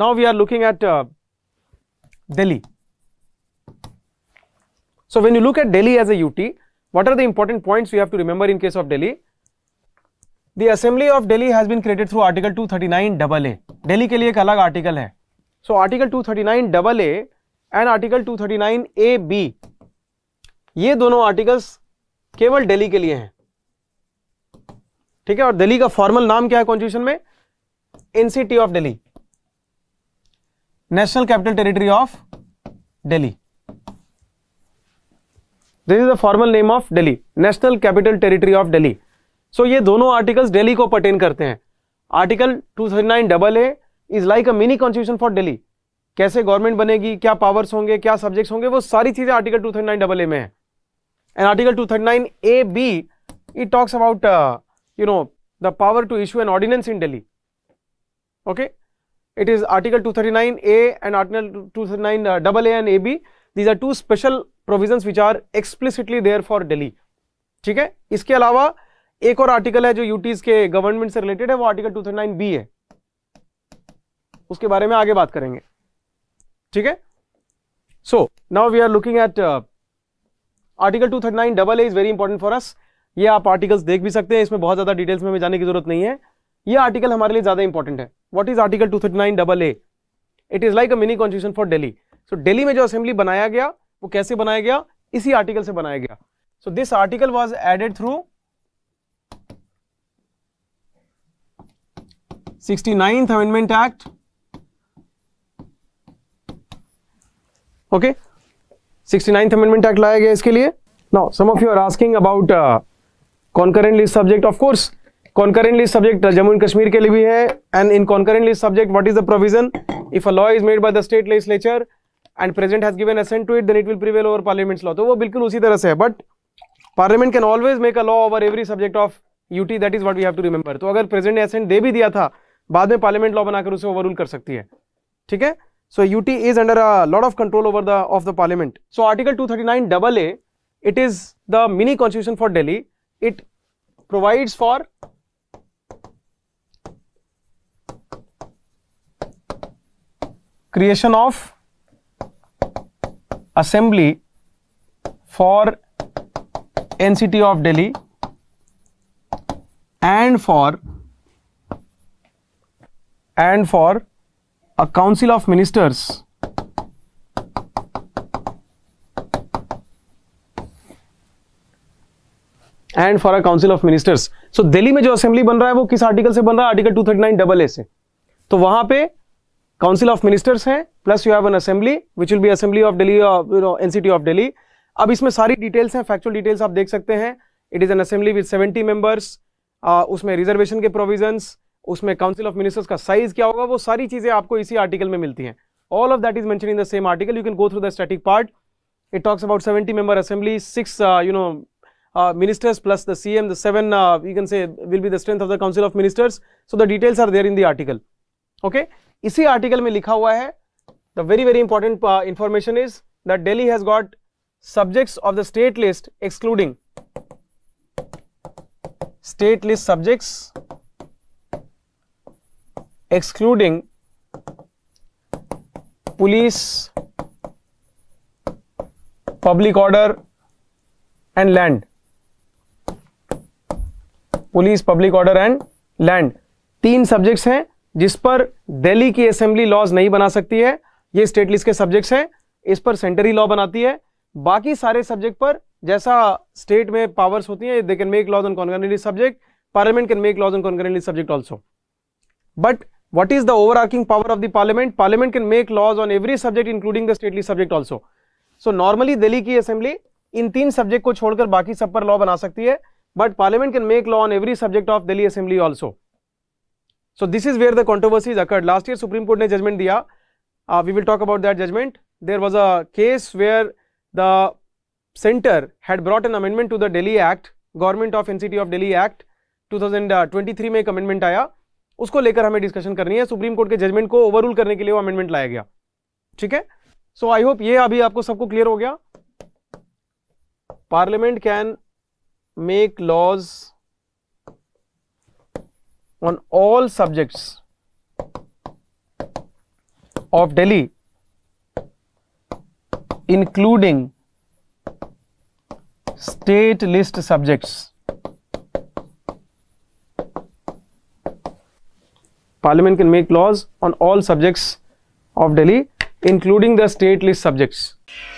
Now we are looking at uh, Delhi. So when you look at Delhi as a UT, what are the important points we have to remember in case of Delhi? The Assembly of Delhi has been created through Article 239 double A. Delhi ke liye ek alag article hai So Article 239 double A and Article 239 A B ye dono articles केवल दिल्ली के लिए हैं. ठीक है और दिल्ली का formal नाम क्या है कॉन्स्टिट्यूशन में NCT of Delhi national capital territory of Delhi this is the formal name of Delhi national capital territory of Delhi so ये दोनों आर्टिकल्स डेली को पटेन करते हैं article 239 double A is like a mini constitution for Delhi कैसे गवर्नमेंट बनेगी क्या पावर्स होंगे क्या सब्जेक्ट्स होंगे वो सारी चीजें आर्टिकल 239 डबल ए में है and article 239 A B it talks about you know the power to issue an ordinance in Delhi okay It is Article 239A and Article 239 uh, AA and AB. These are two special provisions which are explicitly there for Delhi. ठीक है इसके अलावा एक और article है जो UTs के government से रिलेटेड है वो आर्टिकल 239 बी है उसके बारे में आगे बात करेंगे ठीक है so now we are looking at article 239 double A is very important for us ये आप आर्टिकल्स देख भी सकते हैं इसमें बहुत ज्यादा डिटेल्स में हमें जाने की जरूरत नहीं है ये आर्टिकल हमारे लिए ज्यादा इंपॉर्टेंट है what is article two thirty nine double A it is like a mini constitution for Delhi so Delhi में जो असेंबली बनाया गया वो कैसे बनाया गया इसी आर्टिकल से बनाया गया so this article was added through sixty ninth amendment act okay sixty ninth amendment act लाया गया इसके लिए now some of you are asking about concurrent concurrently subject of course concurrently subject Jammu and Kashmir के लिए भी है and in concurrently subject what is the provision if a law is made by the state legislature and present has given assent to it then it will prevail over parliament's law तो वो बिल्कुल उसी तरह से है but parliament can always make a law over every subject of UT that is what we have to remember तो अगर present ने असेंट दे भी दिया था बाद में पार्लियामेंट लॉ बनाकर उसे ओवर कर सकती है ठीक है so UT is under a lot of control over the of the parliament so article 239 double A it is the mini constitution for Delhi it provides for creation of assembly for nct of delhi and for and for a council of ministers and for a council of ministers so Delhi में जो assembly बन रहा है वो किस article से बन रहा है article two thirty nine double A से तो वहां पर काउंसिल ऑफ मिनिस्टर्स है plus you have an assembly which will be assembly of Delhi NCT of Delhi अब इसमें सारी डिटेल्स हैं फैक्चुअल डिटेल्स आप देख सकते हैं it is an assembly with seventy members उसमें रिजर्वेशन के प्रोविजन उसमें काउंसिल ऑफ मिनिस्टर्स का साइज क्या होगा वो सारी चीजें आपको इसी आर्टिकल में मिलती हैं ऑल ऑफ दैट इज मैं in the same article you can go through the static part it talks about seventy member assembly six you know ministers plus the C M the seven you can say will be the strength of the council of ministers so the details are there in the article okay इसी आर्टिकल में लिखा हुआ है the very very important information is that Delhi has got subjects of the state list excluding state list subjects excluding police public order and land police public order and land तीन subjects हैं जिस पर दिल्ली की असेंबली लॉज नहीं बना सकती है ये स्टेट लिस्ट के सब्जेक्ट्स हैं इस पर सेंटरी लॉ बनाती है बाकी सारे सब्जेक्ट पर जैसा स्टेट में पावर्स होती है they can make laws on concurrently subject parliament can make laws on concurrently subject also but what is the over power of the parliament parliament can make laws on every subject including the state list subject also so normally Delhi की assembly इन तीन subject को छोड़कर बाकी सब पर law बना सकती है but parliament can make law on every subject of Delhi assembly also So this is where the controversies occurred. Last year Supreme Court ne judgment diya. Uh, we will talk about that judgment. There was a case where the center had brought an amendment to the Delhi Act, Government of NCT of Delhi Act 2023 में एक amendment आया उसको लेकर हमें discussion करनी है supreme court के judgement को ओवररूल करने के लिए वो अमेंडमेंट लाया गया ठीक है सो आई होप ये अभी आपको सबको क्लियर हो गया parliament can make laws on all subjects of Delhi including state list subjects. Parliament can make laws on all subjects of Delhi including the state list subjects.